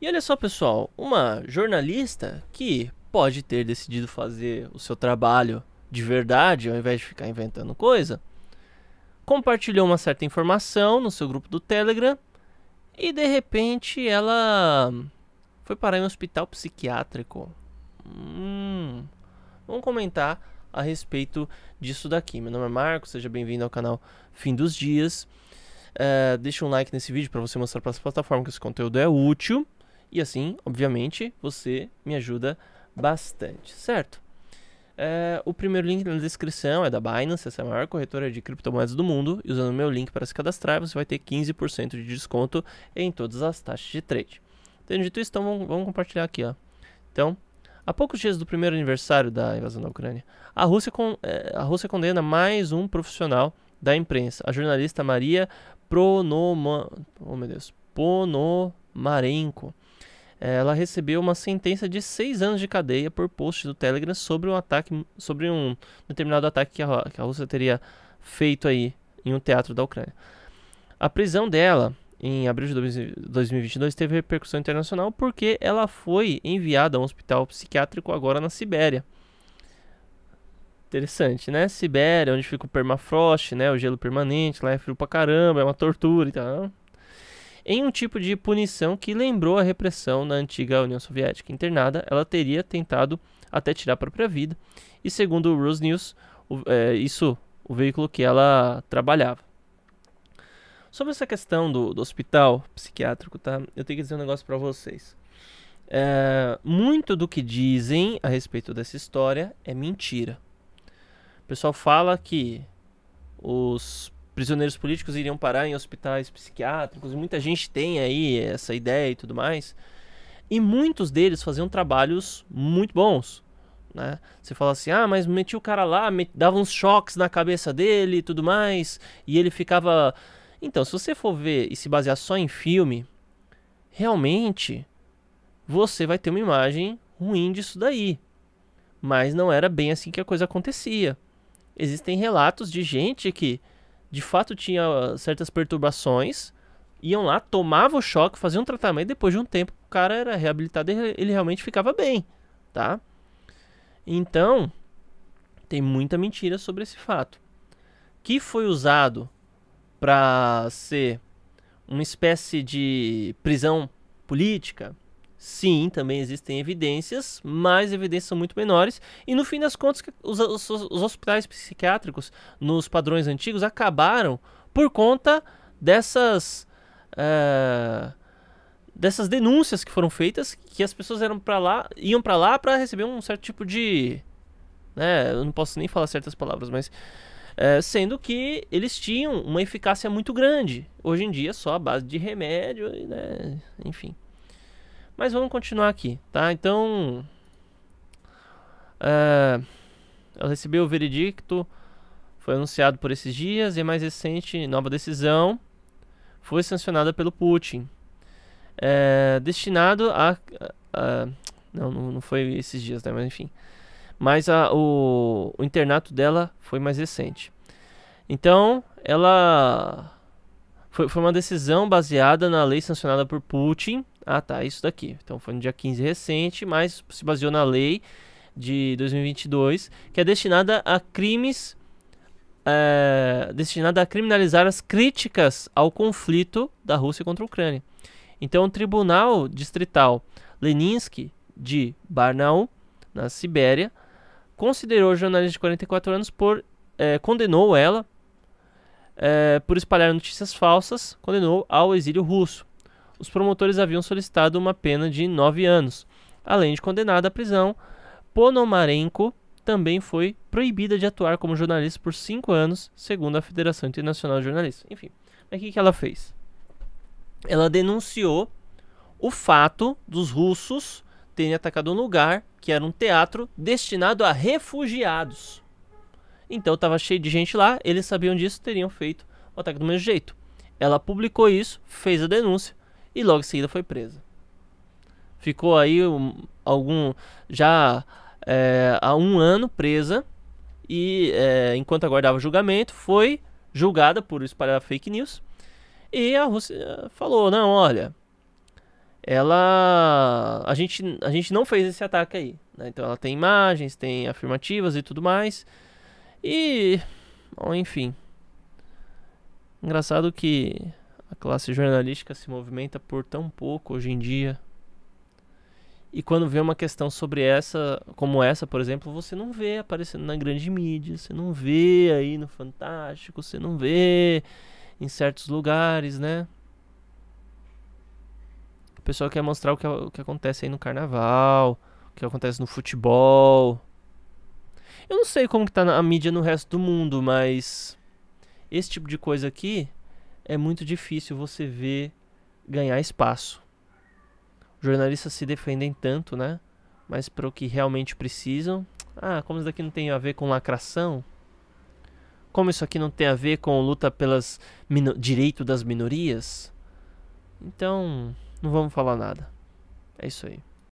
E olha só, pessoal, uma jornalista que pode ter decidido fazer o seu trabalho de verdade, ao invés de ficar inventando coisa, compartilhou uma certa informação no seu grupo do Telegram e de repente ela foi parar em um hospital psiquiátrico. Hum, vamos comentar a respeito disso daqui. Meu nome é Marco, seja bem-vindo ao canal Fim dos Dias. Uh, deixa um like nesse vídeo para você mostrar para as plataformas que esse conteúdo é útil. E assim, obviamente, você me ajuda bastante, certo? É, o primeiro link na descrição é da Binance, essa é a maior corretora de criptomoedas do mundo. E usando o meu link para se cadastrar, você vai ter 15% de desconto em todas as taxas de trade. Tendo dito isso, então vamos, vamos compartilhar aqui. Ó. Então, há poucos dias do primeiro aniversário da invasão da Ucrânia, a Rússia, con é, a Rússia condena mais um profissional da imprensa, a jornalista Maria Pronoma, oh meu Deus, Ponomarenko ela recebeu uma sentença de seis anos de cadeia por post do Telegram sobre um ataque, sobre um determinado ataque que a, que a Rússia teria feito aí em um teatro da Ucrânia. A prisão dela em abril de 2022 teve repercussão internacional porque ela foi enviada a um hospital psiquiátrico agora na Sibéria. Interessante, né? Sibéria, onde fica o permafrost, né? O gelo permanente, lá é frio pra caramba, é uma tortura e então... tal em um tipo de punição que lembrou a repressão na antiga União Soviética. Internada, ela teria tentado até tirar a própria vida, e segundo o Rose o, é, isso o veículo que ela trabalhava. Sobre essa questão do, do hospital psiquiátrico, tá? Eu tenho que dizer um negócio para vocês. É, muito do que dizem a respeito dessa história é mentira. O pessoal fala que os prisioneiros políticos iriam parar em hospitais psiquiátricos, muita gente tem aí essa ideia e tudo mais. E muitos deles faziam trabalhos muito bons. Né? Você fala assim, ah, mas metia o cara lá, met... dava uns choques na cabeça dele e tudo mais, e ele ficava. Então, se você for ver e se basear só em filme, realmente você vai ter uma imagem ruim disso daí. Mas não era bem assim que a coisa acontecia. Existem relatos de gente que de fato tinha ah, certas perturbações, iam lá, tomavam o choque, faziam um tratamento, depois de um tempo o cara era reabilitado e ele realmente ficava bem, tá? Então, tem muita mentira sobre esse fato. Que foi usado para ser uma espécie de prisão política, Sim, também existem evidências, mas evidências são muito menores. E no fim das contas, os, os, os hospitais psiquiátricos, nos padrões antigos, acabaram por conta dessas. Eh, dessas denúncias que foram feitas, que as pessoas eram para lá, iam para lá para receber um certo tipo de, né, eu não posso nem falar certas palavras, mas é, sendo que eles tinham uma eficácia muito grande. Hoje em dia só a base de remédio, né, enfim. Mas vamos continuar aqui, tá? Então, uh, eu recebi o veredicto, foi anunciado por esses dias e mais recente nova decisão foi sancionada pelo Putin, uh, destinado a, uh, não, não foi esses dias, né? Mas enfim, mas a, o, o internato dela foi mais recente. Então, ela foi, foi uma decisão baseada na lei sancionada por Putin ah, tá, isso daqui. Então foi no dia 15 recente, mas se baseou na lei de 2022, que é destinada a crimes. É, destinada a criminalizar as críticas ao conflito da Rússia contra a Ucrânia. Então, o Tribunal Distrital Leninsky de Barnaul, na Sibéria, considerou a jornalista de 44 anos por. É, condenou ela é, por espalhar notícias falsas, condenou ao exílio russo os promotores haviam solicitado uma pena de nove anos. Além de condenada à prisão, Ponomarenko também foi proibida de atuar como jornalista por cinco anos, segundo a Federação Internacional de Jornalistas. Enfim, mas o que, que ela fez? Ela denunciou o fato dos russos terem atacado um lugar que era um teatro destinado a refugiados. Então estava cheio de gente lá, eles sabiam disso, teriam feito o ataque do mesmo jeito. Ela publicou isso, fez a denúncia, e logo em seguida foi presa. Ficou aí um, algum já é, há um ano presa e é, enquanto aguardava julgamento foi julgada por espalhar fake news e a Rússia falou não olha ela a gente a gente não fez esse ataque aí né? então ela tem imagens tem afirmativas e tudo mais e bom, enfim engraçado que a classe jornalística se movimenta por tão pouco hoje em dia. E quando vê uma questão sobre essa, como essa, por exemplo, você não vê aparecendo na grande mídia, você não vê aí no Fantástico, você não vê em certos lugares, né? O pessoal quer mostrar o que, o que acontece aí no carnaval, o que acontece no futebol. Eu não sei como que tá a mídia no resto do mundo, mas esse tipo de coisa aqui é muito difícil você ver ganhar espaço. Jornalistas se defendem tanto, né? Mas para o que realmente precisam. Ah, como isso daqui não tem a ver com lacração? Como isso aqui não tem a ver com luta pelas direito das minorias? Então, não vamos falar nada. É isso aí.